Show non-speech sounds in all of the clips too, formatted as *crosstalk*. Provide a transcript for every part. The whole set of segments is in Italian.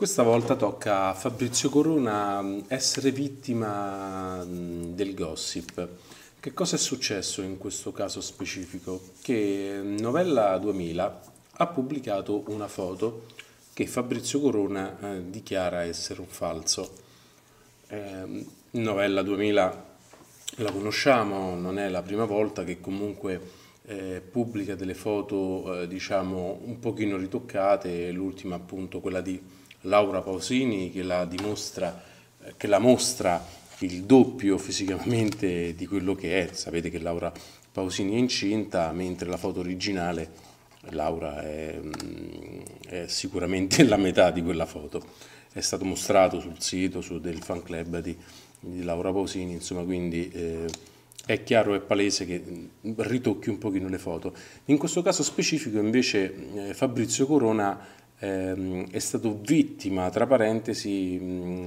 Questa volta tocca a Fabrizio Corona mm, essere vittima mm, del gossip. Che cosa è successo in questo caso specifico? Che Novella 2000 ha pubblicato una foto che Fabrizio Corona eh, dichiara essere un falso. Ehm, Novella 2000 la conosciamo, non è la prima volta che comunque eh, pubblica delle foto eh, diciamo un pochino ritoccate, l'ultima appunto quella di Laura Pausini che la, dimostra, eh, che la mostra il doppio fisicamente di quello che è. Sapete che Laura Pausini è incinta, mentre la foto originale Laura è, mm, è sicuramente *laughs* la metà di quella foto. È stato mostrato sul sito su, del fan club di, di Laura Pausini, insomma, quindi eh, è chiaro e palese che mm, ritocchi un pochino le foto. In questo caso specifico invece eh, Fabrizio Corona Ehm, è stato vittima, tra parentesi,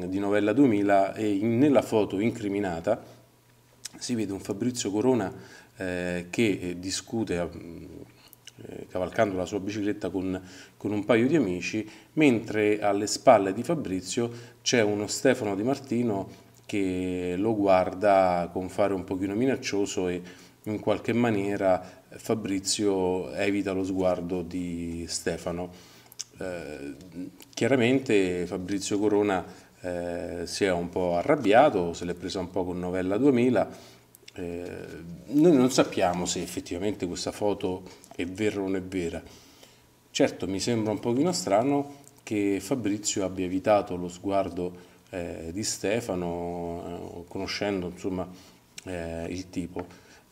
di Novella 2000 e nella foto incriminata si vede un Fabrizio Corona eh, che eh, discute eh, cavalcando la sua bicicletta con, con, un paio di amici, mentre alle spalle di Fabrizio c'è uno Stefano Di Martino che lo guarda con fare un pochino minaccioso e in qualche maniera Fabrizio evita lo sguardo di Stefano. Eh, chiaramente Fabrizio Corona eh, si è un po' arrabbiato, se l'è presa un po' con Novella 2000. Eh, noi non sappiamo se effettivamente questa foto è vera o non è vera. Certo mi sembra un pochino strano che Fabrizio abbia evitato lo sguardo eh, di Stefano, eh, conoscendo insomma il tipo.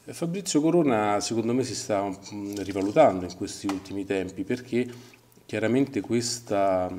Fabrizio Corona secondo me si sta mm, rivalutando in questi ultimi tempi perché Chiaramente questa,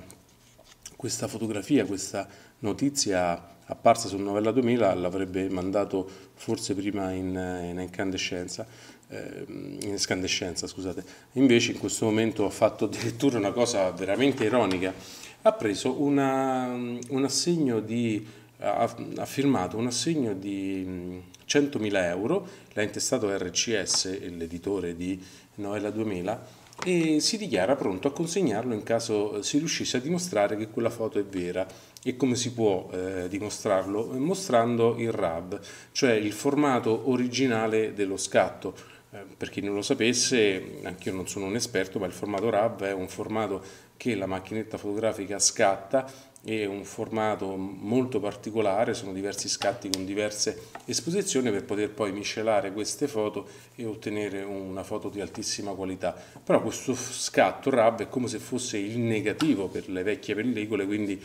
questa fotografia, questa notizia apparsa sul Novella 2000 l'avrebbe mandato forse prima in, in incandescenza, eh, in escandescenza, scusate. Invece in questo momento ha fatto addirittura una cosa veramente ironica, ha preso una, un assegno di, ha, ha firmato un assegno di 100.000 euro, l'ha intestato RCS, l'editore di Novella 2000, e si dichiara pronto a consegnarlo in caso si riuscisse a dimostrare che quella foto è vera. E come si può eh, dimostrarlo? Mostrando il RAB, cioè il formato originale dello scatto. Eh, per chi non lo sapesse, anche io non sono un esperto, ma il formato RAB è un formato che la macchinetta fotografica scatta è un formato molto particolare, sono diversi scatti con diverse esposizioni per poter poi miscelare queste foto e ottenere una foto di altissima qualità. Però questo scatto RAV è come se fosse il negativo per le vecchie pellicole, quindi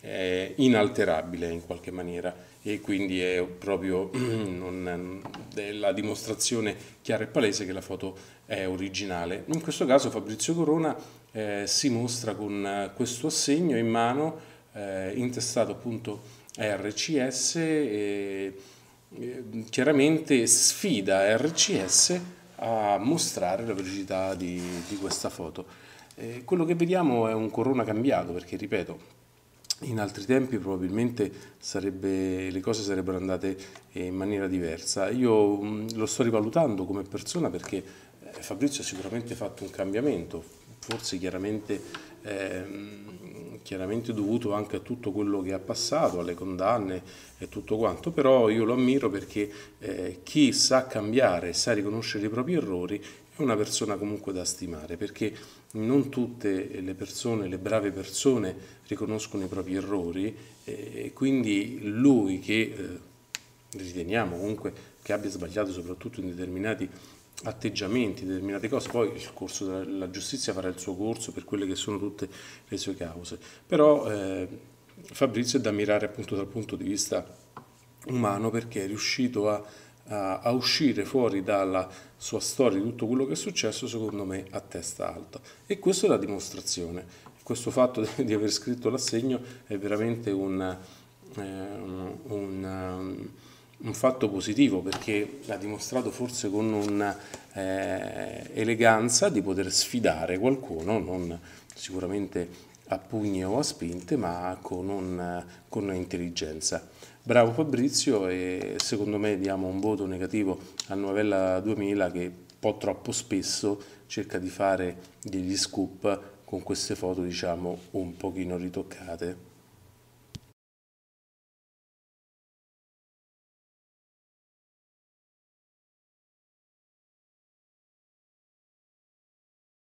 è inalterabile in qualche maniera e quindi è proprio *clears throat* non, è la dimostrazione chiara e palese che la foto è originale. In questo caso Fabrizio Corona eh, si mostra con questo assegno in mano eh, intestato appunto a RCS e eh, chiaramente sfida RCS a mostrare la velocità di, di questa foto. Eh, quello che vediamo è un corona cambiato perché, ripeto, in altri tempi probabilmente sarebbe, le cose sarebbero andate eh, in maniera diversa. Io mm, lo sto rivalutando come persona perché eh, Fabrizio ha sicuramente fatto un cambiamento, forse chiaramente... Ehm, chiaramente dovuto anche a tutto quello che ha passato, alle condanne e tutto quanto, però io lo ammiro perché eh, chi sa cambiare, sa riconoscere i propri errori è una persona comunque da stimare, perché non tutte le persone, le brave persone riconoscono i propri errori eh, e quindi lui che eh, riteniamo comunque che abbia sbagliato soprattutto in determinati atteggiamenti, determinate cose, poi il corso della giustizia farà il suo corso per quelle che sono tutte le sue cause, però eh, Fabrizio è da mirare appunto dal punto di vista umano perché è riuscito a, a, a, uscire fuori dalla sua storia di tutto quello che è successo secondo me a testa alta e questa è la dimostrazione, questo fatto *laughs* di aver scritto l'assegno è veramente un, eh, un, un um, un fatto positivo perché ha dimostrato forse con un'eleganza eh, di poter sfidare qualcuno, non sicuramente a pugni o a spinte, ma con, un, con un'intelligenza. Bravo Fabrizio e secondo me diamo un voto negativo a Novella 2000 che un po' troppo spesso cerca di fare degli scoop con queste foto diciamo un pochino ritoccate.